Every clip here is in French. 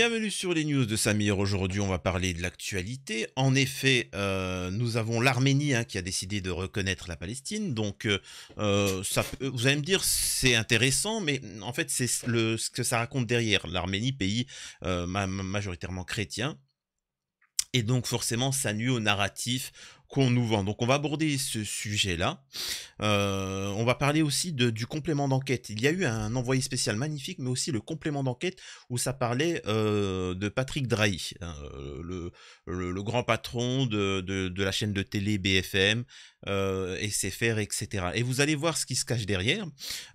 Bienvenue sur les news de Samir. Aujourd'hui, on va parler de l'actualité. En effet, euh, nous avons l'Arménie hein, qui a décidé de reconnaître la Palestine. Donc, euh, euh, vous allez me dire, c'est intéressant, mais mm, en fait, c'est ce que ça raconte derrière. L'Arménie, pays majoritairement chrétien, et donc forcément ça nuit au narratif, qu'on nous vend. Donc on va aborder ce sujet-là. Euh, on va parler aussi du complément d'enquête. Il y a eu un envoyé spécial magnifique, mais aussi le complément d'enquête où ça parlait euh, de Patrick Drahi, hein, le, grand patron de, la chaîne de télé BFM, euh, et c'est faire, etc. Et vous allez voir ce qui se cache derrière.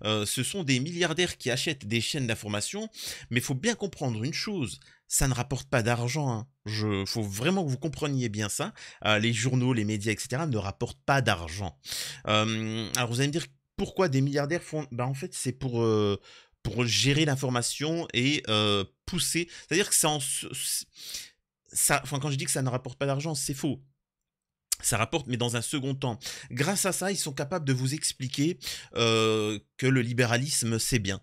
Euh, ce sont des milliardaires qui achètent des chaînes d'information, mais il faut bien comprendre une chose, ça ne rapporte pas d'argent. Hein. Je, faut vraiment que vous compreniez bien ça. Euh, les journaux, les médias, etc. ne rapportent pas d'argent. alors vous allez me dire, pourquoi des milliardaires font... Ben, en fait, c'est pour pour gérer l'information et pousser. C'est-à-dire que ça, en, ça, enfin, quand je dis que ça ne rapporte pas d'argent, c'est faux ça rapporte, mais dans un second temps. Grâce à ça, ils sont capables de vous expliquer euh, que le libéralisme, c'est bien.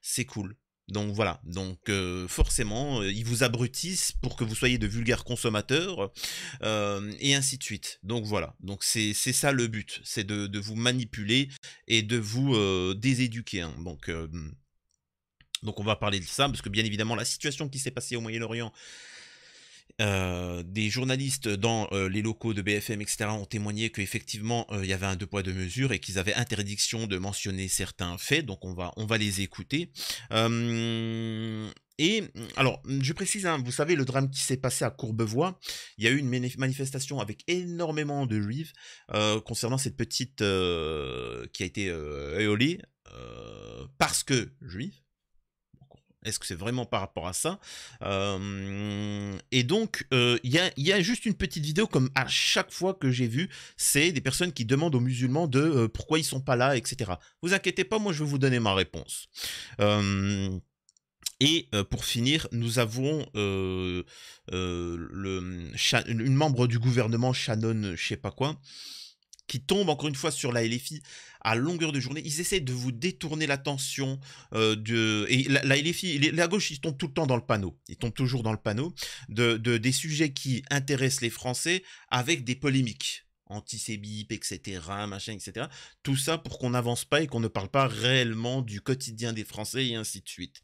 C'est cool. Donc voilà, donc euh, forcément, euh, ils vous abrutissent pour que vous soyez de vulgaires consommateurs, et ainsi de suite. Donc voilà, donc c'est ça le but, c'est de, de, vous manipuler et de vous déséduquer. Hein. Donc, donc on va parler de ça, parce que bien évidemment, la situation qui s'est passée au Moyen-Orient, euh, des journalistes dans euh, les locaux de BFM, etc., ont témoigné qu'effectivement, euh, il y avait un deux poids deux mesures et qu'ils avaient interdiction de mentionner certains faits. Donc, on va, on va les écouter. et alors, je précise, hein, vous savez, le drame qui s'est passé à Courbevoie, il y a eu une manifestation avec énormément de juifs concernant cette petite qui a été éolée parce que juive. Est-ce que c'est vraiment par rapport à ça euh, Et donc, euh, il y, a, juste une petite vidéo, comme à chaque fois que j'ai vu, c'est des personnes qui demandent aux musulmans de euh, pourquoi ils sont pas là, etc. Vous inquiétez pas, moi je vais vous donner ma réponse. Et pour finir, nous avons une membre du gouvernement, Shannon, je sais pas quoi, qui tombe encore une fois sur la LFI à longueur de journée. Ils essaient de vous détourner l'attention euh, de et la, LFI, la gauche, ils tombent tout le temps dans le panneau. Ils tombent toujours dans le panneau de des sujets qui intéressent les Français avec des polémiques anti-sébip, etc., machin, etc. Tout ça pour qu'on n'avance pas et qu'on ne parle pas réellement du quotidien des Français et ainsi de suite.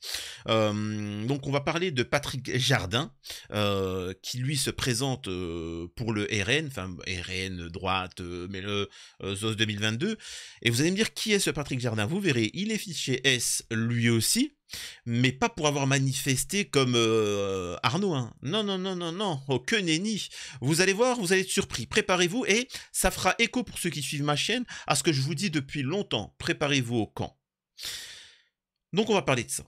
Euh, donc on va parler de Patrick Jardin, euh, qui lui se présente euh, pour le RN, enfin RN droite, mais le ZOS 2022. Et vous allez me dire qui est ce Patrick Jardin Vous verrez, il est fiché S lui aussi mais pas pour avoir manifesté comme euh, Arnaud. Hein. Non, non, non, non, non, oh, que nenni. Vous allez voir, vous allez être surpris. Préparez-vous et ça fera écho pour ceux qui suivent ma chaîne à ce que je vous dis depuis longtemps. Préparez-vous au camp. Donc on va parler de ça.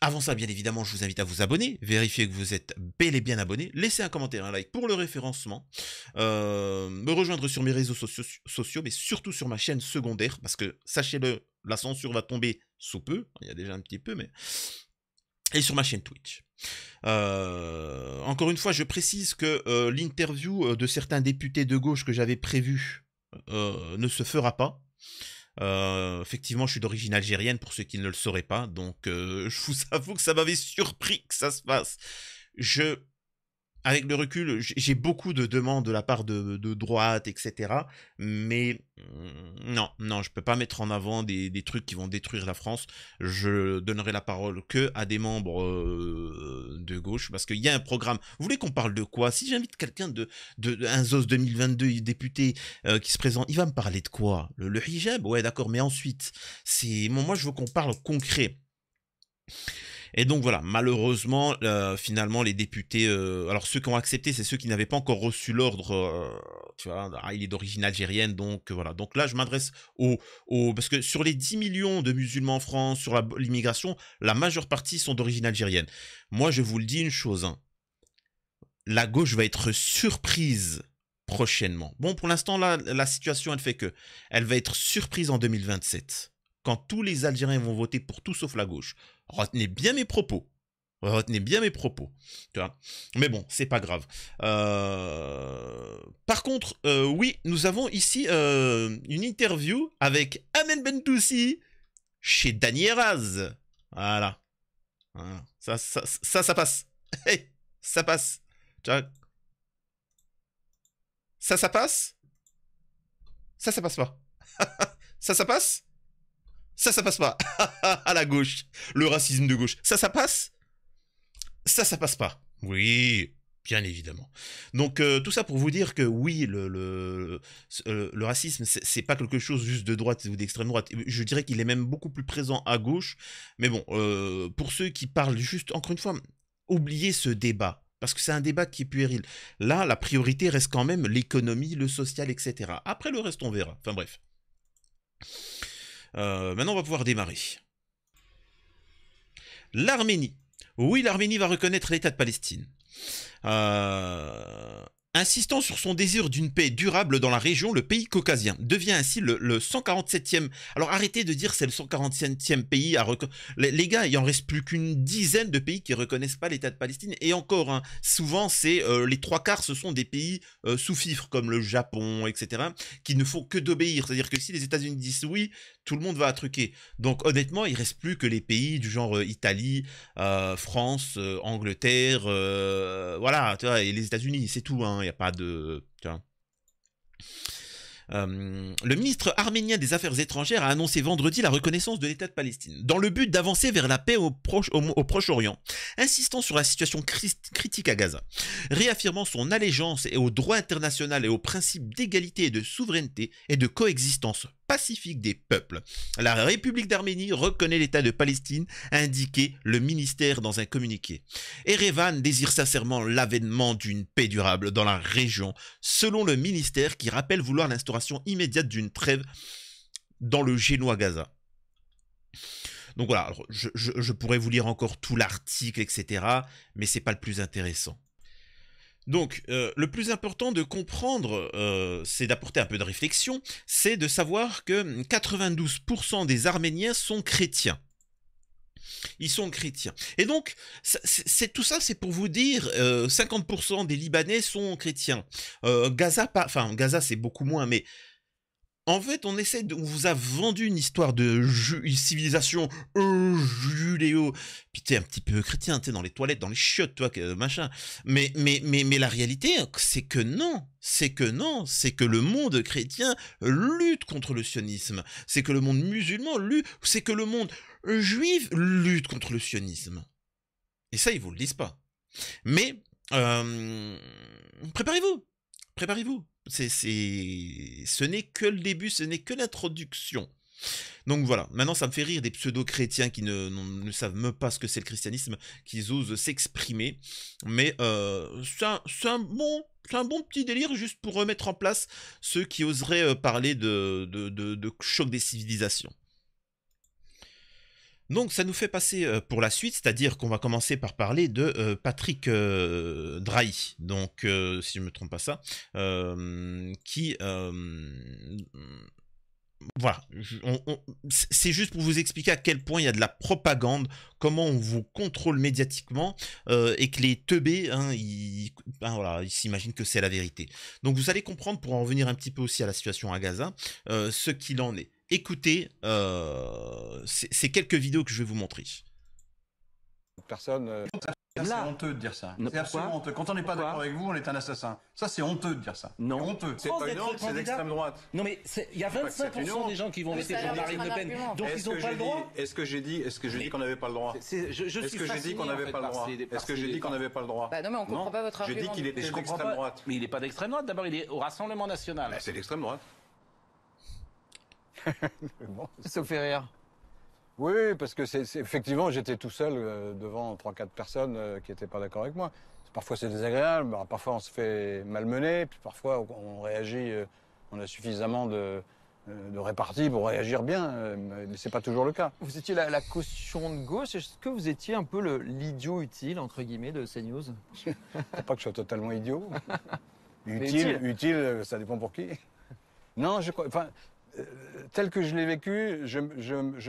Avant ça, bien évidemment, je vous invite à vous abonner. Vérifiez que vous êtes bel et bien abonné. Laissez un commentaire, un like pour le référencement. Euh, me rejoindre sur mes réseaux sociaux, mais surtout sur ma chaîne secondaire, parce que sachez-le, la censure va tomber sous peu. Hein, il y a déjà un petit peu, mais. Et sur ma chaîne Twitch. Euh, encore une fois, je précise que euh, l'interview euh, de certains députés de gauche que j'avais prévu ne se fera pas. effectivement, je suis d'origine algérienne pour ceux qui ne le sauraient pas, donc je vous avoue que ça m'avait surpris que ça se fasse. Je avec le recul, j'ai beaucoup de demandes de la part de, droite, etc. Mais mm, non, non, je ne peux pas mettre en avant des, trucs qui vont détruire la France. Je donnerai la parole que à des membres euh, de gauche, parce qu'il y a un programme. Vous voulez qu'on parle de quoi Si j'invite quelqu'un de, de, un ZOS 2022 député euh, qui se présente, il va me parler de quoi le, le hijab, ouais, d'accord, mais ensuite, c'est moi, je veux qu'on parle concret. Et donc voilà, malheureusement, euh, finalement, les députés, euh, alors ceux qui ont accepté, c'est ceux qui n'avaient pas encore reçu l'ordre, euh, tu vois, ah, il est d'origine algérienne, donc voilà. Donc là, je m'adresse aux, parce que sur les 10 millions de musulmans en France, sur l'immigration, la, majeure partie sont d'origine algérienne. Moi, je vous le dis une chose, hein. la gauche va être surprise prochainement. Bon, pour l'instant, la situation, elle fait que, elle va être surprise en 2027, quand tous les Algériens vont voter pour tout sauf la gauche. Retenez bien mes propos. Retenez bien mes propos. Tu vois. Mais bon, c'est pas grave. Euh, par contre, euh, oui, nous avons ici euh, une interview avec Amel Bentoussi chez Dany Eraz. Voilà. Ça, ça, ça, ça passe. ça passe. Ça, ça passe Ça, ça passe pas. ça, ça passe ça, ça passe pas. à la gauche. Le racisme de gauche. Ça, ça passe Ça, ça passe pas. Oui, bien évidemment. Donc euh, tout ça pour vous dire que oui, le, le, euh, racisme, c'est pas quelque chose juste de droite ou d'extrême droite. Je dirais qu'il est même beaucoup plus présent à gauche. Mais bon, euh, pour ceux qui parlent juste, encore une fois, oubliez ce débat. Parce que c'est un débat qui est puéril. Là, la priorité reste quand même l'économie, le social, etc. Après le reste, on verra. Enfin bref. Euh, maintenant, on va pouvoir démarrer. L'Arménie. Oui, l'Arménie va reconnaître l'État de Palestine. Euh, insistant sur son désir d'une paix durable dans la région, le pays caucasien devient ainsi le, 147e. Alors arrêtez de dire c'est le 147e pays à reconnaître. Les, gars, il en reste plus qu'une dizaine de pays qui reconnaissent pas l'État de Palestine. Et encore, hein, souvent, c'est euh, les trois quarts, ce sont des pays sous fifres comme le Japon, etc., qui ne font que d'obéir. C'est-à-dire que si les États-Unis disent oui, tout le monde va truquer. Donc honnêtement, il reste plus que les pays du genre euh, Italie, euh, France, euh, Angleterre, voilà, tu vois, et les États-Unis, c'est tout. Il hein, n'y a pas de, le ministre arménien des Affaires étrangères a annoncé vendredi la reconnaissance de l'État de Palestine, dans le but d'avancer vers la paix au, Proche, Proche-Orient, insistant sur la situation critique à Gaza, réaffirmant son allégeance et au droit international et aux principes d'égalité et de souveraineté et de coexistence pacifique des peuples. La République d'Arménie reconnaît l'État de Palestine, a indiqué le ministère dans un communiqué. Erevan désire sincèrement l'avènement d'une paix durable dans la région, selon le ministère qui rappelle vouloir l'instauration immédiate d'une trêve dans le génois Gaza. Donc voilà, je, je pourrais vous lire encore tout l'article, etc., mais c'est pas le plus intéressant. Donc, euh, le plus important de comprendre, euh, c'est d'apporter un peu de réflexion, c'est de savoir que 92% des Arméniens sont chrétiens. Ils sont chrétiens. Et donc, c'est tout ça, c'est pour vous dire, 50% euh, des Libanais sont chrétiens. Gaza, enfin Gaza, c'est beaucoup moins, mais en fait, on essaie vous a vendu une histoire de civilisation euh, juléo. Puis t'es un petit peu chrétien, t'es dans les toilettes, dans les chiottes, toi, machin. Mais, mais, mais, mais la réalité, c'est que non. C'est que non. C'est que le monde chrétien lutte contre le sionisme. C'est que le monde musulman lutte. C'est que le monde juif lutte contre le sionisme. Et ça, ils vous le disent pas. Mais, euh, préparez-vous. Préparez-vous ce n'est que le début, ce n'est que l'introduction. Donc voilà, maintenant ça me fait rire des pseudo-chrétiens qui ne, savent même pas ce que c'est le christianisme, qui osent s'exprimer. Mais euh, c'est un, bon, un bon petit délire juste pour remettre en place ceux qui oseraient euh, parler de choc des civilisations. Donc ça nous fait passer euh, pour la suite, c'est-à-dire qu'on va commencer par parler de euh, Patrick euh, Drahi, donc si je me trompe pas ça, qui voilà, c'est juste pour vous expliquer à quel point il y a de la propagande, comment on vous contrôle médiatiquement et que les teubés, hein, ils ben voilà, s'imaginent que c'est la vérité. Donc vous allez comprendre, pour en revenir un petit peu aussi à la situation à Gaza, ce qu'il en est écoutez euh, ces quelques vidéos que je vais vous montrer. Personne. Euh, c'est honteux de dire ça. C'est absolument honteux. Quand on n'est pas d'accord avec vous, on est un assassin. Ça, c'est honteux de dire ça. Non. honteux. C'est pas une honte, c'est l'extrême droite. Non, mais il y a 25% des gens qui vont voter pour Marine Le Pen. Donc ils n'ont pas le droit. Est-ce que j'ai dit qu'on n'avait pas le droit Est-ce que j'ai dit qu'on n'avait pas le droit Est-ce que j'ai dit qu'on n'avait pas le droit bah Non, mais on comprend pas votre argument. Je dit qu'il était d'extrême droite. Mais il n'est pas d'extrême droite. D'abord, il est au Rassemblement National. C'est l'extrême droite. Ça vous fait rire Oui, parce que c'est effectivement, j'étais tout seul euh, devant trois quatre personnes euh, qui n'étaient pas d'accord avec moi. Parfois c'est désagréable, parfois on se fait malmener, puis parfois on réagit, euh, on a suffisamment de, de répartie pour réagir bien, mais ce n'est pas toujours le cas. Vous étiez la, la caution de gauche, est-ce que vous étiez un peu l'idiot utile, entre guillemets, de CNews Pas que je sois totalement idiot. utile, utile, ça dépend pour qui. Non, je, crois tel que je l'ai vécu, je,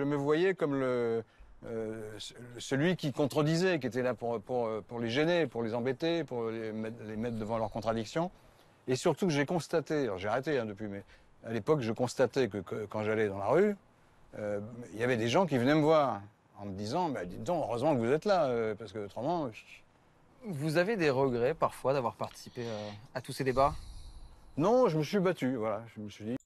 me voyais comme le, euh, celui qui contredisait, qui était là pour, pour, les gêner, pour les embêter, pour les, mettre devant leurs contradictions. Et surtout, j'ai constaté, j'ai arrêté hein, depuis, mais à l'époque, je constatais que, quand j'allais dans la rue, euh, il y avait des gens qui venaient me voir en me disant, bah, dites donc, heureusement que vous êtes là, euh, parce que autrement... Vous avez des regrets parfois d'avoir participé à tous ces débats Non, je me suis battu, voilà. Je me suis dit,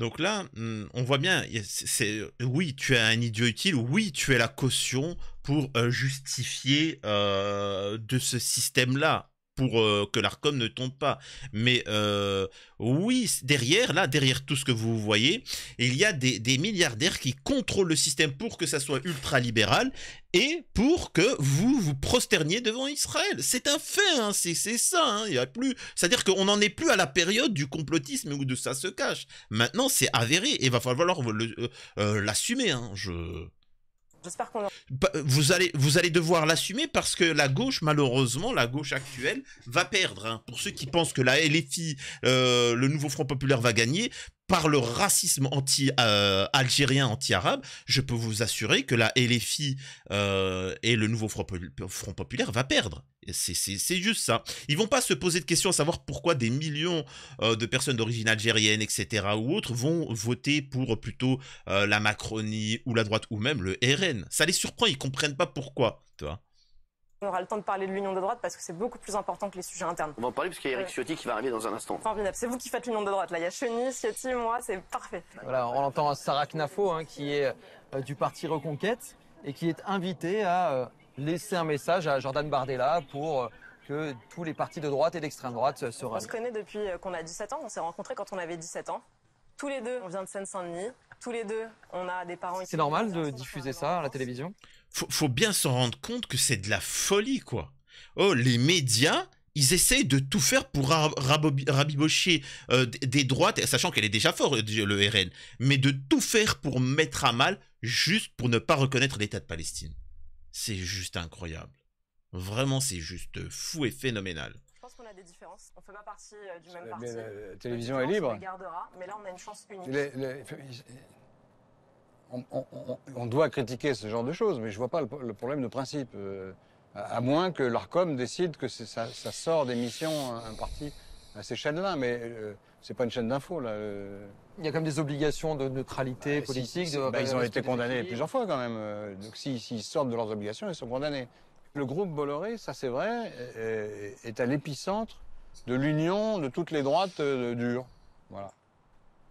donc là, hmm, on voit bien, c'est oui, tu es un idiot utile, oui, tu es la caution pour euh, justifier euh, de ce système-là pour euh, que l'ARCOM ne tombe pas. Mais euh, oui, derrière, là, derrière tout ce que vous voyez, il y a des, milliardaires qui contrôlent le système pour que ça soit ultra-libéral et pour que vous vous prosterniez devant Israël. C'est un fait, hein, c'est ça. Hein, il n'y a plus, c'est-à-dire qu'on n'en est plus à la période du complotisme où de ça se cache. Maintenant, c'est avéré et va falloir euh, l'assumer. Hein, je bah, vous allez, vous allez devoir l'assumer parce que la gauche, malheureusement, la gauche actuelle, va perdre. Hein. Pour ceux qui pensent que la LFI, euh, le nouveau Front Populaire, va gagner, par le racisme anti-algérien, euh, anti-arabe, je peux vous assurer que la LFI euh, et le nouveau Front, Populaire va perdre. C'est juste ça. Ils vont pas se poser de questions à savoir pourquoi des millions euh, de personnes d'origine algérienne, etc. ou autres vont voter pour plutôt la Macronie ou la droite ou même le RN. Ça les surprend, ils comprennent pas pourquoi, tu vois. On aura le temps de parler de l'union de droite parce que c'est beaucoup plus important que les sujets internes. On va en parler parce qu'il y a Eric euh, Ciotti qui va arriver dans un instant. Formidable. C'est vous qui faites l'union de droite. Là, il y a Cheny, Ciotti, moi, c'est parfait. Voilà, on entend Sarah Knafo hein, qui est euh, du parti Reconquête et qui est invitée à euh, laisser un message à Jordan Bardella pour que tous les partis de droite et d'extrême droite se On se connaît depuis qu'on a 17 ans. On s'est rencontrés quand on avait 17 ans. Tous les deux, on vient de Seine-Saint-Denis. Tous les deux, on a des parents. C'est normal de diffuser ça à la télévision faut, faut bien s'en rendre compte que c'est de la folie, quoi. Oh, les médias, ils essayent de tout faire pour rabibocher euh, des droites, sachant qu'elle est déjà forte, euh, le RN, mais de tout faire pour mettre à mal, juste pour ne pas reconnaître l'État de Palestine. C'est juste incroyable. Vraiment, c'est juste fou et phénoménal. Je pense qu'on a des différences. On ne fait pas partie euh, du même parti. La, télévision est libre. On gardera, mais là, on a une chance unique on, doit critiquer ce genre de choses, mais je ne vois pas le, problème de principe. Euh, à, moins que l'ARCOM décide que ça, sort des missions un, à ces chaînes-là, mais euh, ce n'est pas une chaîne d'infos euh. Il y a quand même des obligations de neutralité ah, politique. Ben, ils ont été condamnés plusieurs fois quand même. Donc s'ils sortent de leurs obligations, ils sont condamnés. Le groupe Bolloré, ça c'est vrai, est, à l'épicentre de l'union de toutes les droites dures. Voilà,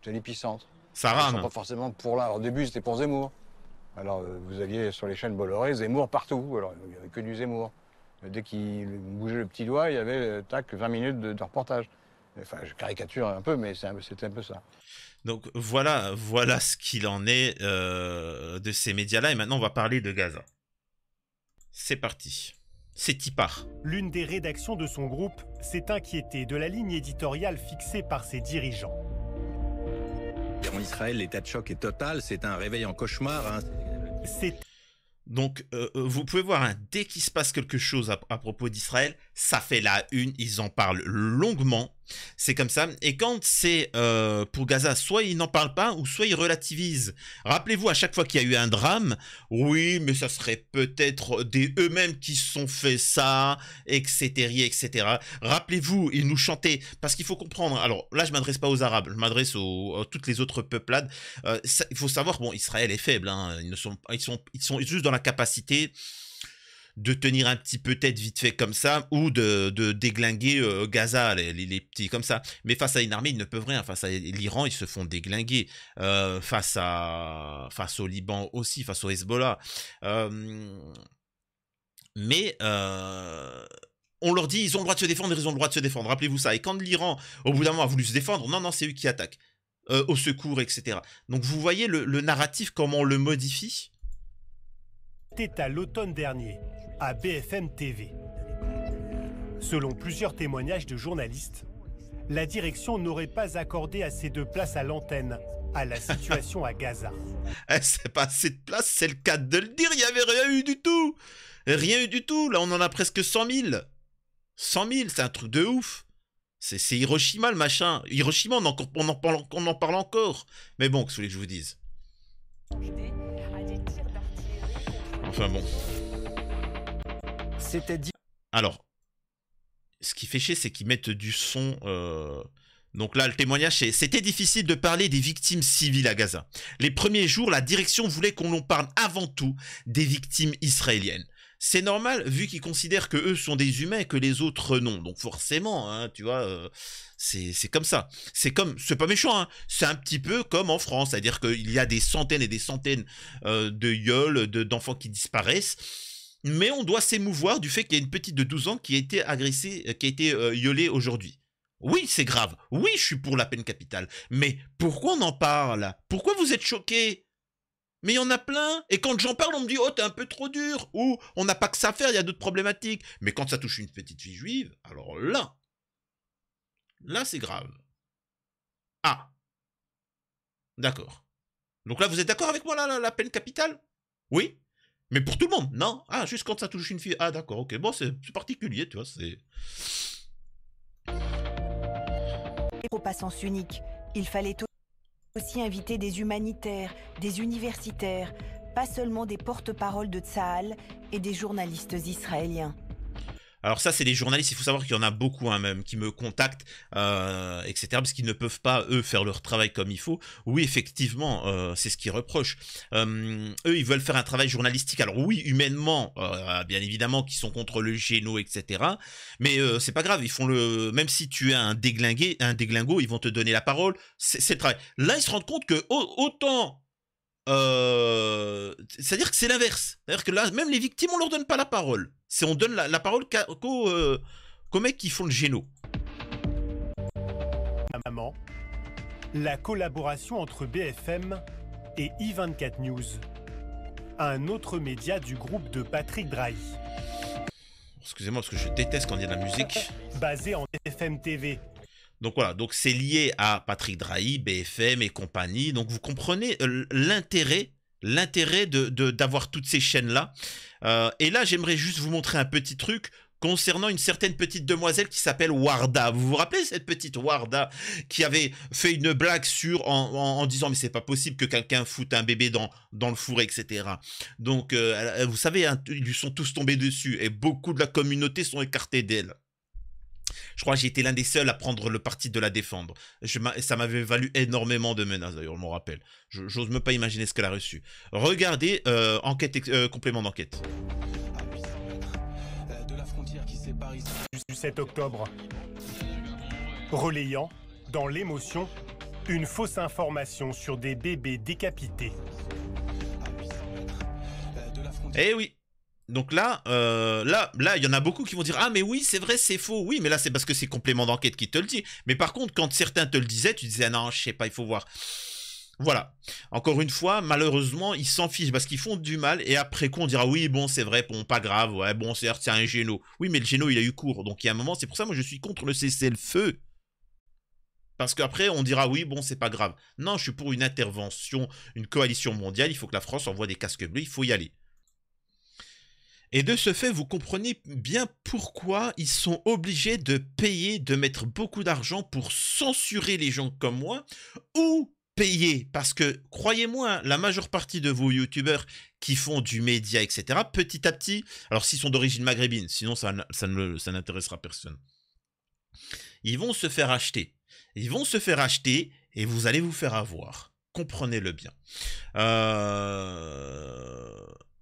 c'est l'épicentre. Ça rame. pas forcément pour là. au début, c'était pour Zemmour. Alors, euh, vous aviez sur les chaînes Bolloré, Zemmour partout. Alors, il n'y avait que du Zemmour. Dès qu'il bougeait le petit doigt, il y avait, euh, tac, 20 minutes de, reportage. Enfin, je caricature un peu, mais c'était un, peu ça. Donc, voilà, voilà ce qu'il en est euh, de ces médias-là. Et maintenant, on va parler de Gaza. C'est parti. C'est Tipar. L'une des rédactions de son groupe s'est inquiétée de la ligne éditoriale fixée par ses dirigeants. En Israël, l'état de choc est total, c'est un réveil en cauchemar. Hein. Donc, euh, euh, vous pouvez voir, hein, dès qu'il se passe quelque chose à propos d'Israël, ça fait la une, ils en parlent longuement. C'est comme ça. Et quand c'est euh, pour Gaza, soit ils n'en parlent pas, ou soit ils relativisent. Rappelez-vous, à chaque fois qu'il y a eu un drame, oui, mais ça serait peut-être des eux-mêmes qui se sont fait ça, etc., etc. Rappelez-vous, ils nous chantaient, parce qu'il faut comprendre. Alors là, je m'adresse pas aux Arabes, je m'adresse aux, à toutes les autres peuplades. Euh, il faut savoir, bon, Israël est faible, hein. ils ne sont, ils sont, ils sont juste dans la capacité de tenir un petit peu tête vite fait comme ça, ou de, de déglinguer euh, Gaza, les, petits comme ça. Mais face à une armée, ils ne peuvent rien. Face à l'Iran, ils se font déglinguer. Euh, face, à, face au Liban aussi, face au Hezbollah. Euh, mais on leur dit, ils ont le droit de se défendre, ils ont le droit de se défendre. Rappelez-vous ça. Et quand l'Iran, au bout d'un moment, a voulu se défendre, non, non, c'est eux qui attaquent. au secours, etc. Donc vous voyez le, le narratif, comment on le modifie C'était à l'automne dernier, à BFM TV. Selon plusieurs témoignages de journalistes, la direction n'aurait pas accordé assez de place à l'antenne à la situation à Gaza. Eh, c'est pas assez de place, c'est le cas de le dire, il y avait rien eu du tout Rien eu du tout, là on en a presque 100 000 100 000, c'est un truc de ouf C'est Hiroshima le machin Hiroshima, on en, parle, on en parle encore Mais bon, que ce que je vous dise Enfin bon c'était Alors, ce qui fait chier, c'est qu'ils mettent du son. Euh, donc là, le témoignage, c'est C'était difficile de parler des victimes civiles à Gaza. Les premiers jours, la direction voulait qu'on l'on parle avant tout des victimes israéliennes. C'est normal, vu qu'ils considèrent que eux sont des humains et que les autres non. Donc forcément, hein, tu vois, euh, c'est comme ça. C'est comme, c'est pas méchant, hein, c'est un petit peu comme en France, c'est-à-dire qu'il y a des centaines et des centaines euh, de yoles, d'enfants qui disparaissent mais on doit s'émouvoir du fait qu'il y a une petite de 12 ans qui a été agressée, euh, qui a été violée euh, aujourd'hui. Oui, c'est grave. Oui, je suis pour la peine capitale. Mais pourquoi on en parle Pourquoi vous êtes choqués mais il y en a plein. Et quand j'en parle, on me dit, oh, t'es un peu trop dur. Ou, on n'a pas que ça à faire, il y a d'autres problématiques. Mais quand ça touche une petite fille juive, alors là, là, c'est grave. Ah. D'accord. Donc là, vous êtes d'accord avec moi, là, la peine capitale Oui mais pour tout le monde, non Ah, juste quand ça touche une fille. Ah, d'accord, ok. Bon, c'est particulier, tu vois, c'est... Au sens unique, il fallait aussi inviter des humanitaires, des universitaires, pas seulement des porte-paroles de Tsahal et des journalistes israéliens. Alors ça, c'est les journalistes, il faut savoir qu'il y en a beaucoup hein, même qui me contactent, euh, etc., parce qu'ils ne peuvent pas, eux, faire leur travail comme il faut. Oui, effectivement, euh, c'est ce qu'ils reprochent. Euh, eux, ils veulent faire un travail journalistique. Alors oui, humainement, bien évidemment, qu'ils sont contre le géno, etc. Mais c'est pas grave, ils font le... Même si tu es un déglingué, un déglingo, ils vont te donner la parole. C'est le travail. Là, ils se rendent compte que autant euh, c'est-à-dire que c'est l'inverse. C'est-à-dire que là, même les victimes, on leur donne pas la parole. C'est on donne la, parole euh, qu'aux mecs qui font le géno. Maman, la collaboration entre BFM et I24 News, un autre média du groupe de Patrick Drahi. Excusez-moi parce que je déteste quand il y a de la musique. Basé en FM TV donc voilà, donc c'est lié à Patrick Drahi, BFM et compagnie. Donc vous comprenez euh, l'intérêt l'intérêt de d'avoir toutes ces chaînes là. Euh, et là, j'aimerais juste vous montrer un petit truc concernant une certaine petite demoiselle qui s'appelle Warda. Vous vous rappelez cette petite Warda qui avait fait une blague sur en, disant mais c'est pas possible que quelqu'un foute un bébé dans dans le four etc. Donc euh, vous savez hein, ils sont tous tombés dessus et beaucoup de la communauté sont écartés d'elle. Je crois que j'ai été l'un des seuls à prendre le parti de la défendre. ça m'avait valu énormément de menaces, d'ailleurs, je m'en rappelle. J'ose même pas imaginer ce qu'elle a reçu. Regardez, euh, enquête, euh, complément d'enquête. de la frontière qui sépare ici. 7 octobre, relayant, dans l'émotion, une fausse information sur des bébés décapités. Eh oui, donc là, euh, là, là, il y en a beaucoup qui vont dire ah mais oui c'est vrai c'est faux oui mais là c'est parce que c'est complément d'enquête qui te le dit. Mais par contre quand certains te le disaient tu disais ah, non je sais pas il faut voir. Voilà. Encore une fois, malheureusement, ils s'en fichent parce qu'ils font du mal et après qu'on dira oui, bon, c'est vrai, bon, pas grave, ouais, bon, c'est un géno. Oui, mais le géno, il a eu cours. Donc il y a un moment, c'est pour ça, moi, je suis contre le cessez-le-feu. Parce qu'après, on dira oui, bon, c'est pas grave. Non, je suis pour une intervention, une coalition mondiale. Il faut que la France envoie des casques bleus, il faut y aller. Et de ce fait, vous comprenez bien pourquoi ils sont obligés de payer, de mettre beaucoup d'argent pour censurer les gens comme moi, ou payer, parce que croyez-moi, la majeure partie de vos youtubeurs qui font du média, etc., petit à petit, alors s'ils sont d'origine maghrébine, sinon ça, ça n'intéressera personne, ils vont se faire acheter. Ils vont se faire acheter et vous allez vous faire avoir. Comprenez-le bien. Euh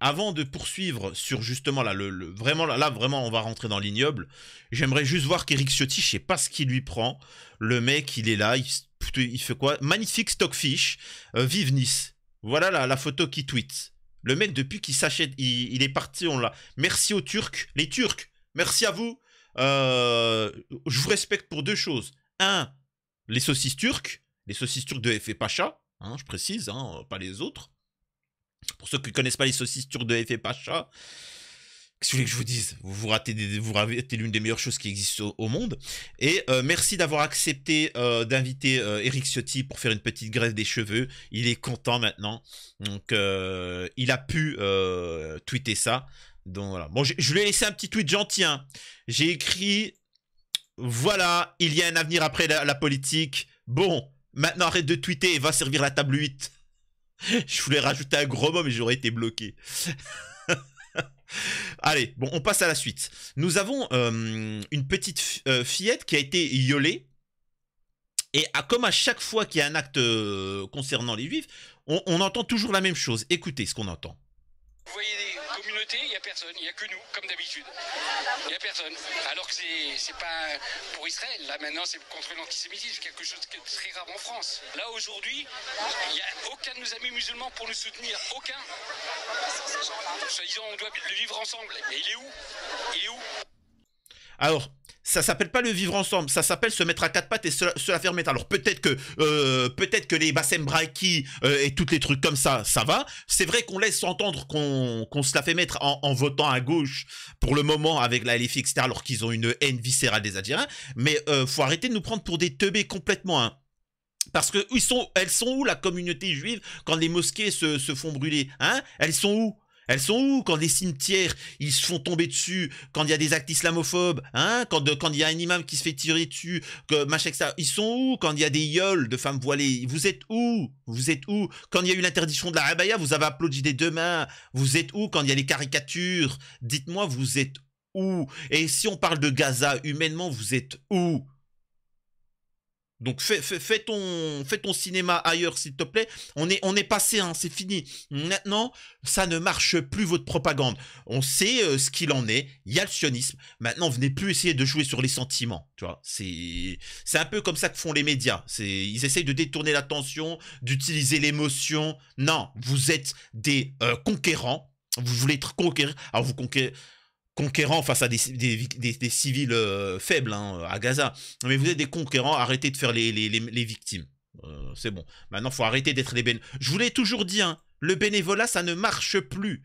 avant de poursuivre sur justement là, le, vraiment là, vraiment on va rentrer dans l'ignoble. J'aimerais juste voir qu'Eric Ciotti, je sais pas ce qu'il lui prend. Le mec, il est là, il, fait quoi Magnifique stockfish, euh, vive Nice. Voilà la, photo qui tweet. Le mec, depuis qu'il s'achète, il, est parti, on l'a. Merci aux Turcs, les Turcs, merci à vous. Euh, je vous respecte pour deux choses. Un, les saucisses turques, les saucisses turques de F.E. Pacha, hein, je précise, hein, pas les autres. Pour ceux qui ne connaissent pas les saucisses turques de Efe Pacha, Qu'est-ce que vous voulez que je vous dise Vous ratez, vous ratez l'une des meilleures choses qui existent au, monde. Et euh, merci d'avoir accepté euh, d'inviter euh, Eric Ciotti pour faire une petite grève des cheveux. Il est content maintenant. Donc, euh, il a pu tweeter ça. Donc voilà. Bon, je, lui ai laissé un petit tweet gentil. Hein. J'ai écrit Voilà, il y a un avenir après la politique. Bon, maintenant arrête de tweeter et va servir la table 8. Je voulais rajouter un gros mot, mais j'aurais été bloqué. Allez, bon, on passe à la suite. Nous avons euh, une petite euh, fillette qui a été violée. Et à, comme à chaque fois qu'il y a un acte euh, concernant les juifs, on, on entend toujours la même chose. Écoutez ce qu'on entend. Vous voyez il n'y a personne, il n'y a que nous, comme d'habitude. Il n'y a personne. Alors que c'est pas pour Israël. Là maintenant, c'est contre l'antisémitisme, quelque chose qui est très rare en France. Là aujourd'hui, il n'y a aucun de nos amis musulmans pour nous soutenir. Aucun. Soit disant on doit le vivre ensemble. Mais il est où Il est où Alors, ça s'appelle pas le vivre ensemble, ça s'appelle se mettre à quatre pattes et se, la faire mettre. Alors peut-être que euh, peut-être que les Bassem euh, et tous les trucs comme ça, ça va. C'est vrai qu'on laisse entendre qu'on se la fait mettre en, votant à gauche pour le moment avec la LFI, etc. Alors qu'ils ont une haine viscérale des Algériens. Mais euh, faut arrêter de nous prendre pour des teubés complètement. Hein. Parce que ils sont, elles sont où la communauté juive quand les mosquées se, font brûler hein Elles sont où elles sont où quand des cimetières, ils se font tomber dessus, quand il y a des actes islamophobes, hein, quand il y a un imam qui se fait tirer dessus, que machin Ils sont où quand il y a des yoles de femmes voilées Vous êtes où Vous êtes où Quand il y a eu l'interdiction de la Rabaya, vous avez applaudi des deux mains. Vous êtes où quand il y a les caricatures Dites-moi, vous êtes où Et si on parle de Gaza, humainement, vous êtes où donc fais, ton, cinéma ailleurs, s'il te plaît. On est, passé, hein, c'est fini. Maintenant, ça ne marche plus, votre propagande. On sait euh, ce qu'il en est. Il y a le sionisme. Maintenant, venez plus essayer de jouer sur les sentiments. Tu vois, c'est, un peu comme ça que font les médias. ils essayent de détourner l'attention, d'utiliser l'émotion. Non, vous êtes des euh, conquérants. Vous voulez être conquérants, Alors, vous conquérez conquérants face à des, civils euh, faibles hein, à Gaza. mais vous êtes des conquérants, arrêtez de faire les, victimes. Euh, c'est bon. Maintenant, faut arrêter d'être les bénévoles. Je vous l'ai toujours dit, hein, le bénévolat, ça ne marche plus.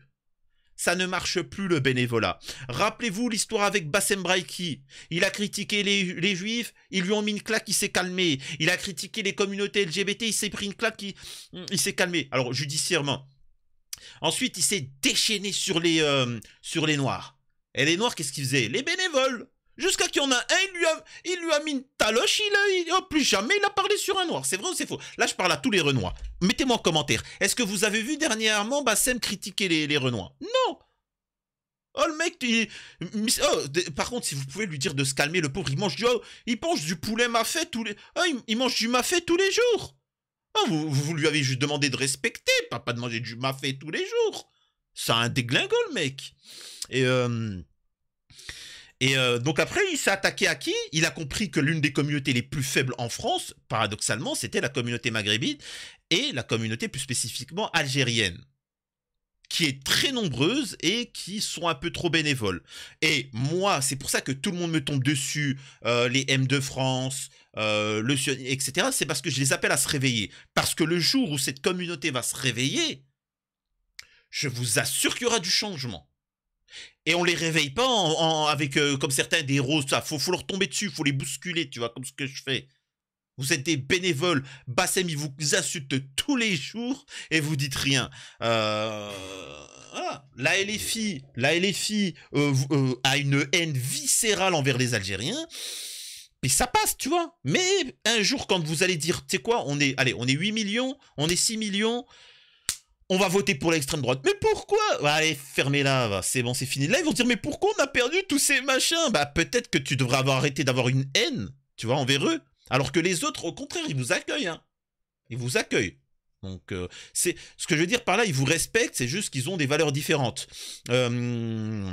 Ça ne marche plus le bénévolat. Rappelez-vous l'histoire avec Bassem Braiki. Il a critiqué les, juifs, ils lui ont mis une claque, il s'est calmé. Il a critiqué les communautés LGBT, il s'est pris une claque, il, s'est calmé. Alors judiciairement. Ensuite, il s'est déchaîné sur les, euh, sur les noirs. Et les noirs, qu'est-ce qu'ils faisaient Les bénévoles Jusqu'à qu'il y en a un, il lui a, il lui a mis une taloche, il a, oh, plus jamais il a parlé sur un noir. C'est vrai ou c'est faux Là, je parle à tous les Renois. Mettez-moi en commentaire. Est-ce que vous avez vu dernièrement Bassem critiquer les, Renois Non Oh, le mec, il... oh, par contre, si vous pouvez lui dire de se calmer, le pauvre, il mange du, oh, il du poulet maffet tous les... Oh, il... mange du tous les jours oh, vous... vous, lui avez juste demandé de respecter, pas, pas de manger du mafé tous les jours a un déglingole, mec. Et, euh, et euh, donc après, il s'est attaqué à qui Il a compris que l'une des communautés les plus faibles en France, paradoxalement, c'était la communauté maghrébine et la communauté plus spécifiquement algérienne qui est très nombreuse et qui sont un peu trop bénévoles. Et moi, c'est pour ça que tout le monde me tombe dessus, euh, les M de France, le etc. C'est parce que je les appelle à se réveiller. Parce que le jour où cette communauté va se réveiller, je vous assure qu'il y aura du changement. Et on les réveille pas en, avec, euh, comme certains, des roses, ça. Faut, faut leur tomber dessus, faut les bousculer, tu vois, comme ce que je fais. Vous êtes des bénévoles. Bassem, il vous insulte tous les jours et vous dites rien. Euh, la LFI, la LFI a une haine viscérale envers les Algériens. Et ça passe, tu vois. Mais un jour, quand vous allez dire, tu sais quoi, on est, allez, on est 8 millions, on est 6 millions, on va voter pour l'extrême droite. Mais pourquoi bah, Allez, fermez-la, c'est bon, c'est fini. Là, ils vont dire, mais pourquoi on a perdu tous ces machins Bah, peut-être que tu devrais avoir arrêté d'avoir une haine, tu vois, envers eux. Alors que les autres, au contraire, ils vous accueillent. Hein. Ils vous accueillent. Donc, euh, c'est ce que je veux dire par là, ils vous respectent, c'est juste qu'ils ont des valeurs différentes. Euh,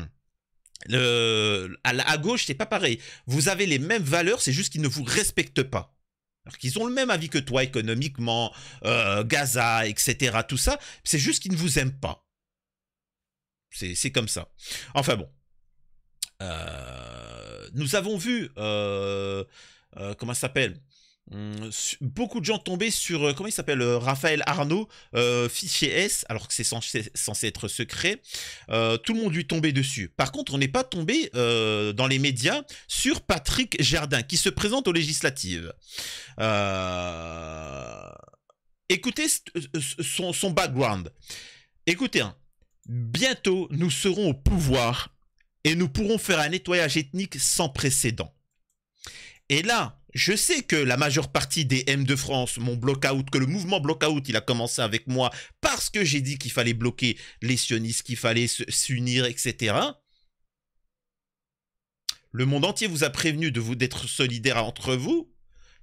le, à gauche, c'est pas pareil. Vous avez les mêmes valeurs, c'est juste qu'ils ne vous respectent pas alors qu'ils ont le même avis que toi économiquement, euh, Gaza, etc., tout ça, c'est juste qu'ils ne vous aiment pas. C'est comme ça. Enfin bon. Euh, nous avons vu, euh, comment ça s'appelle Hum, beaucoup de gens tombaient sur, euh, comment il s'appelle, euh, Raphaël Arnaud, euh, fichier S, alors que c'est censé, être secret. tout le monde lui tombait dessus. Par contre, on n'est pas tombé dans les médias sur Patrick Jardin, qui se présente aux législatives. Écoutez son, background. Écoutez, hein, bientôt nous serons au pouvoir et nous pourrons faire un nettoyage ethnique sans précédent. Et là, je sais que la majeure partie des M de France, mon block-out, que le mouvement block-out, il a commencé avec moi parce que j'ai dit qu'il fallait bloquer les sionistes, qu'il fallait s'unir, etc. Le monde entier vous a prévenu de vous d'être solidaire entre vous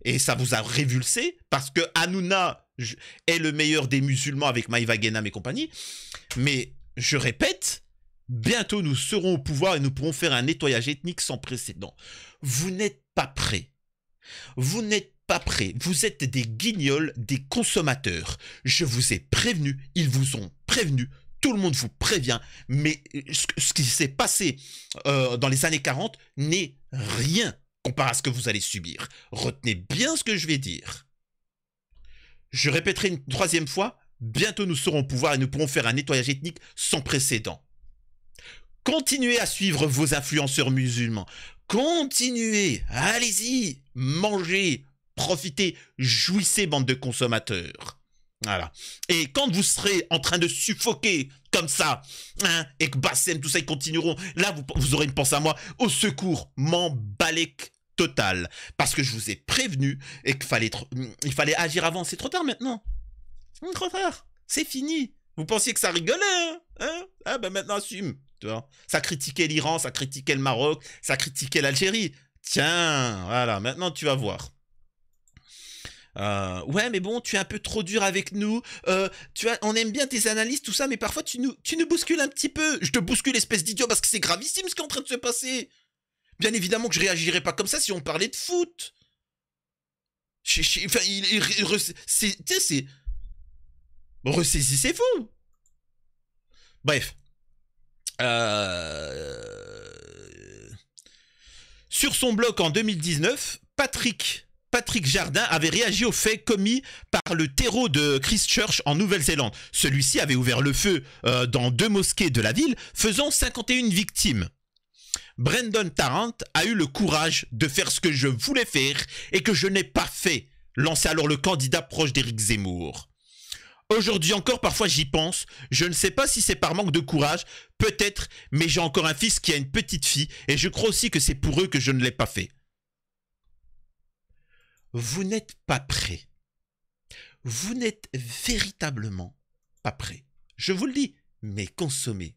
et ça vous a révulsé parce que Hanouna est le meilleur des musulmans avec Maïva et compagnie. Mais je répète, bientôt nous serons au pouvoir et nous pourrons faire un nettoyage ethnique sans précédent. Vous n'êtes pas prêts vous n'êtes pas prêts, vous êtes des guignols, des consommateurs. Je vous ai prévenu, ils vous ont prévenus, tout le monde vous prévient, mais euh, ce qui s'est passé euh, dans les années 40 n'est rien comparé à ce que vous allez subir. Retenez bien ce que je vais dire. Je répéterai une troisième fois, bientôt nous serons au pouvoir et nous pourrons faire un nettoyage ethnique sans précédent. Continuez à suivre vos influenceurs musulmans continuez, allez-y, mangez, profitez, jouissez, bande de consommateurs. Voilà. Et quand vous serez en train de suffoquer comme ça, hein, et que Bassem, tout ça, ils continueront, là, vous, aurez une pensée à moi, au secours, m'emballer total. Parce que je vous ai prévenu et qu'il fallait, hum, il fallait agir avant. C'est trop tard maintenant. Hum, trop tard. C'est fini. Vous pensiez que ça rigolait, hein, hein Ah ben maintenant assume. Tu ça critiquait l'Iran, ça critiquait le Maroc, ça critiquait l'Algérie. Tiens, voilà, maintenant tu vas voir. Euh, ouais, mais bon, tu es un peu trop dur avec nous. Euh, tu as, on aime bien tes analyses, tout ça, mais parfois tu nous, tu nous bouscules un petit peu. Je te bouscule, espèce d'idiot, parce que c'est gravissime ce qui est en train de se passer. Bien évidemment que je réagirais pas comme ça si on parlait de foot. Enfin, il, c'est, c'est, ressaisissez-vous. Bref, euh, sur son blog en 2019, Patrick, Patrick Jardin avait réagi aux faits commis par le terreau de Christchurch en Nouvelle-Zélande. Celui-ci avait ouvert le feu euh, dans deux mosquées de la ville, faisant 51 victimes. Brandon Tarrant a eu le courage de faire ce que je voulais faire et que je n'ai pas fait, lançait alors le candidat proche d'Éric Zemmour. Aujourd'hui encore, parfois j'y pense. Je ne sais pas si c'est par manque de courage, peut-être, mais j'ai encore un fils qui a une petite fille, et je crois aussi que c'est pour eux que je ne l'ai pas fait. Vous n'êtes pas prêt. Vous n'êtes véritablement pas prêt. Je vous le dis, mais consommez.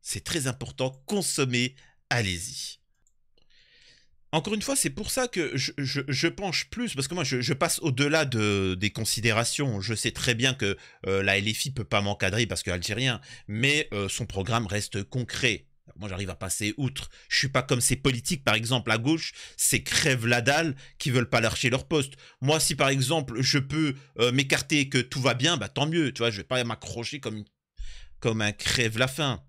C'est très important, consommez, allez-y encore une fois, c'est pour ça que je, penche plus, parce que moi, je, passe au-delà de, des considérations. Je sais très bien que euh, la LFI peut pas m'encadrer parce que algérien, mais euh, son programme reste concret. Moi, j'arrive à passer outre. Je suis pas comme ces politiques, par exemple, à gauche, ces crèves la dalle qui veulent pas lâcher leur poste. Moi, si par exemple, je peux euh, m'écarter et que tout va bien, bah tant mieux. Tu vois, je vais pas m'accrocher comme, comme un crève la faim.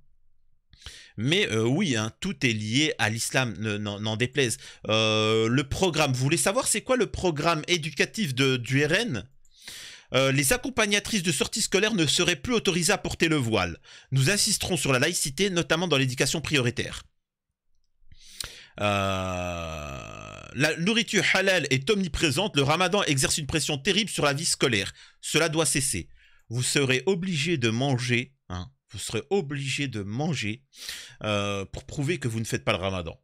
Mais euh, oui, hein, tout est lié à l'islam, n'en déplaise. Euh, le programme, vous voulez savoir c'est quoi le programme éducatif de, du RN euh, les accompagnatrices de sortie scolaire ne seraient plus autorisées à porter le voile. Nous insisterons sur la laïcité, notamment dans l'éducation prioritaire. la nourriture halal est omniprésente, le ramadan exerce une pression terrible sur la vie scolaire. Cela doit cesser. Vous serez obligé de manger vous serez obligé de manger euh, pour prouver que vous ne faites pas le ramadan.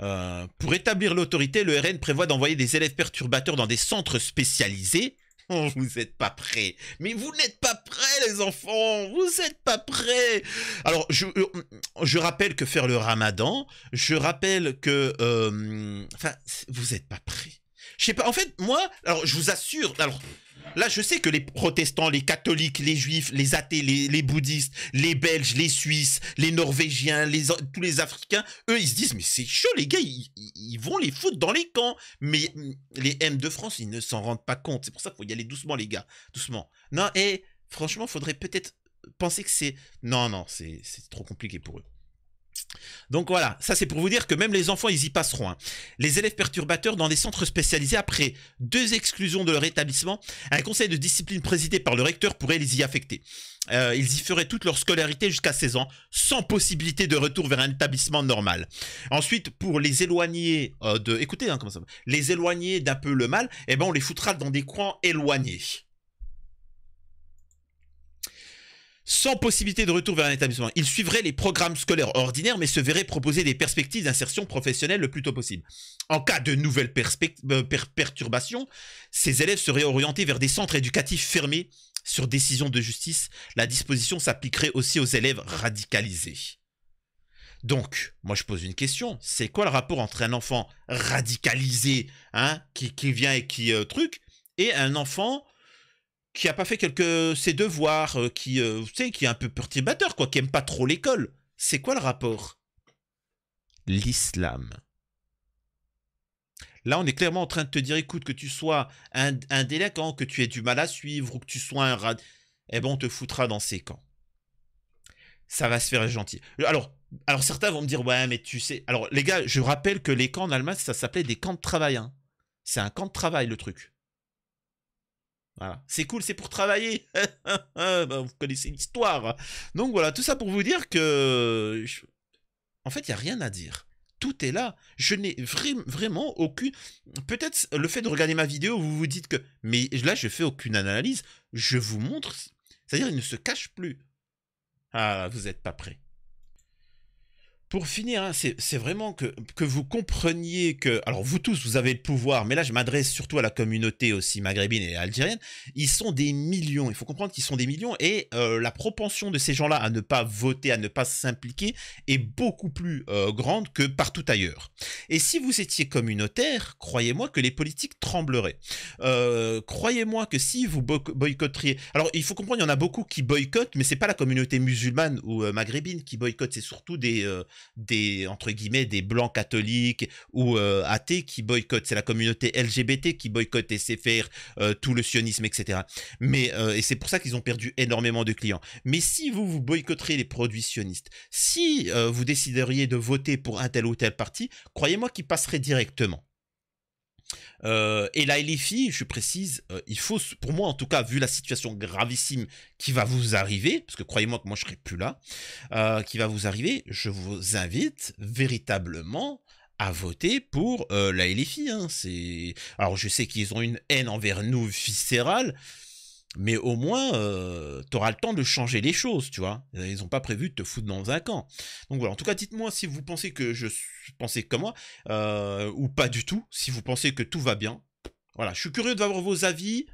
Euh, pour établir l'autorité, le RN prévoit d'envoyer des élèves perturbateurs dans des centres spécialisés. Oh, vous n'êtes pas prêts. Mais vous n'êtes pas prêts, les enfants. Vous n'êtes pas prêts. Alors, je, euh, je, rappelle que faire le ramadan, je rappelle que... enfin, vous n'êtes pas prêts. Je sais pas. En fait, moi, alors je vous assure... Alors, Là, je sais que les protestants, les catholiques, les juifs, les athées, les, bouddhistes, les belges, les suisses, les norvégiens, tous les africains, eux, ils se disent, mais c'est chaud, les gars, ils, vont les foutre dans les camps. Mais les M de France, ils ne s'en rendent pas compte. C'est pour ça qu'il faut y aller doucement, les gars. Doucement. Non, et franchement, faudrait peut-être penser que c'est... Non, non, c'est trop compliqué pour eux. Donc voilà, ça c'est pour vous dire que même les enfants, ils y passeront. Hein. Les élèves perturbateurs dans des centres spécialisés, après deux exclusions de leur établissement, un conseil de discipline présidé par le recteur pourrait les y affecter. Euh, ils y feraient toute leur scolarité jusqu'à 16 ans, sans possibilité de retour vers un établissement normal. Ensuite, pour les éloigner euh, de... Écoutez, hein, Les éloigner d'un peu le mal, eh ben on les foutra dans des coins éloignés. sans possibilité de retour vers un établissement. Ils suivraient les programmes scolaires ordinaires, mais se verraient proposer des perspectives d'insertion professionnelle le plus tôt possible. En cas de nouvelles euh, perturbations, ces élèves seraient orientés vers des centres éducatifs fermés sur décision de justice. La disposition s'appliquerait aussi aux élèves radicalisés. Donc, moi je pose une question, c'est quoi le rapport entre un enfant radicalisé, hein, qui, vient et qui euh, truc, et un enfant qui a pas fait quelques ses devoirs, euh, qui euh, qui est un peu perturbateur quoi, qui aime pas trop l'école. C'est quoi le rapport L'islam. Là, on est clairement en train de te dire, écoute, que tu sois un, un délinquant, que tu aies du mal à suivre, ou que tu sois un rad... Eh ben, on te foutra dans ces camps. Ça va se faire gentil. Euh, alors, alors certains vont me dire, ouais, mais tu sais... Alors, les gars, je rappelle que les camps en Allemagne, ça s'appelait des camps de travail. Hein. C'est un camp de travail, le truc. Voilà. C'est cool, c'est pour travailler. Bah, vous connaissez l'histoire. Donc voilà, tout ça pour vous dire que... En fait, il n'y a rien à dire. Tout est là. Je n'ai vraiment aucune... Peut-être le fait de regarder ma vidéo, vous vous dites que... Mais là, je fais aucune analyse. Je vous montre. C'est-à-dire, il ne se cache plus. Ah, vous n'êtes pas prêt pour finir, hein, c'est vraiment que, que vous compreniez que, alors vous tous, vous avez le pouvoir, mais là je m'adresse surtout à la communauté aussi maghrébine et algérienne, ils sont des millions, il faut comprendre qu'ils sont des millions, et euh, la propension de ces gens-là à ne pas voter, à ne pas s'impliquer, est beaucoup plus euh, grande que partout ailleurs. Et si vous étiez communautaire, croyez-moi que les politiques trembleraient. Euh, croyez-moi que si vous boycotteriez, alors il faut comprendre, il y en a beaucoup qui boycottent, mais c'est pas la communauté musulmane ou maghrébine qui boycotte, c'est surtout des des entre guillemets des blancs catholiques ou euh, athées qui boycottent. C'est la communauté LGBT qui boycotte et SFR, faire euh, tout le sionisme, etc. Mais euh, et c'est pour ça qu'ils ont perdu énormément de clients. Mais si vous vous boycotterez les produits sionistes, si vous décideriez de voter pour un tel ou tel parti, croyez-moi qu'ils passeraient directement. Euh, et la LFI, je précise, euh, il faut, pour moi en tout cas, vu la situation gravissime qui va vous arriver, parce que croyez-moi que moi je serai plus là, euh, qui va vous arriver, je vous invite véritablement à voter pour la LFI. Hein. alors je sais qu'ils ont une haine envers nous viscérale mais au moins, euh, tu auras le temps de changer les choses, tu vois. Euh, ils n'ont pas prévu de te foutre dans un camp. Donc voilà, en tout cas, dites-moi si vous pensez que je pensais comme moi, euh, ou pas du tout, si vous pensez que tout va bien. Voilà, je suis curieux de d'avoir vos avis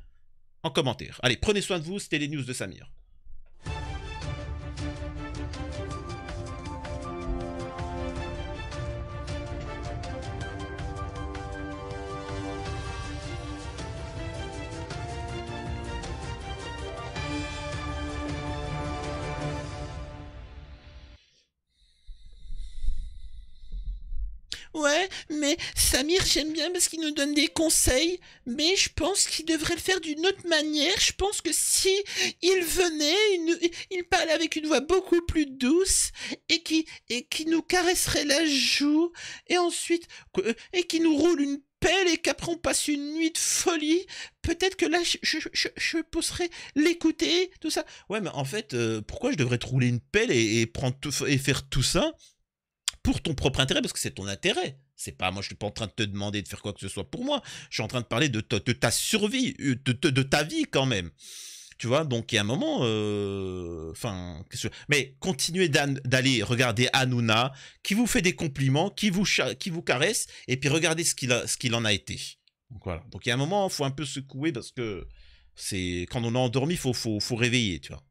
en commentaire. Allez, prenez soin de vous, c'était les news de Samir. mais Samir, j'aime bien parce qu'il nous donne des conseils, mais je pense qu'il devrait le faire d'une autre manière. Je pense que si il venait, il, parle avec une voix beaucoup plus douce et qui et qui nous caresserait la joue et ensuite et qui nous roule une pelle et qu'après on passe une nuit de folie. Peut-être que là, je, je, l'écouter, tout ça. Ouais, mais en fait, euh, pourquoi je devrais te rouler une pelle et, prendre et faire tout ça pour ton propre intérêt Parce que c'est ton intérêt. C'est pas moi, je suis pas en train de te demander de faire quoi que ce soit pour moi. Je suis en train de parler de, ta, survie, euh, de, ta vie quand même. Tu vois, donc il y a un moment, euh, enfin, mais continuez d'aller regarder Hanouna, qui vous fait des compliments, qui vous, qui vous caresse, et puis regardez ce qu'il qu'il en a été. Donc voilà. Donc il y a un moment, faut un peu secouer parce que c'est quand on a endormi, faut, faut, faut réveiller, tu vois.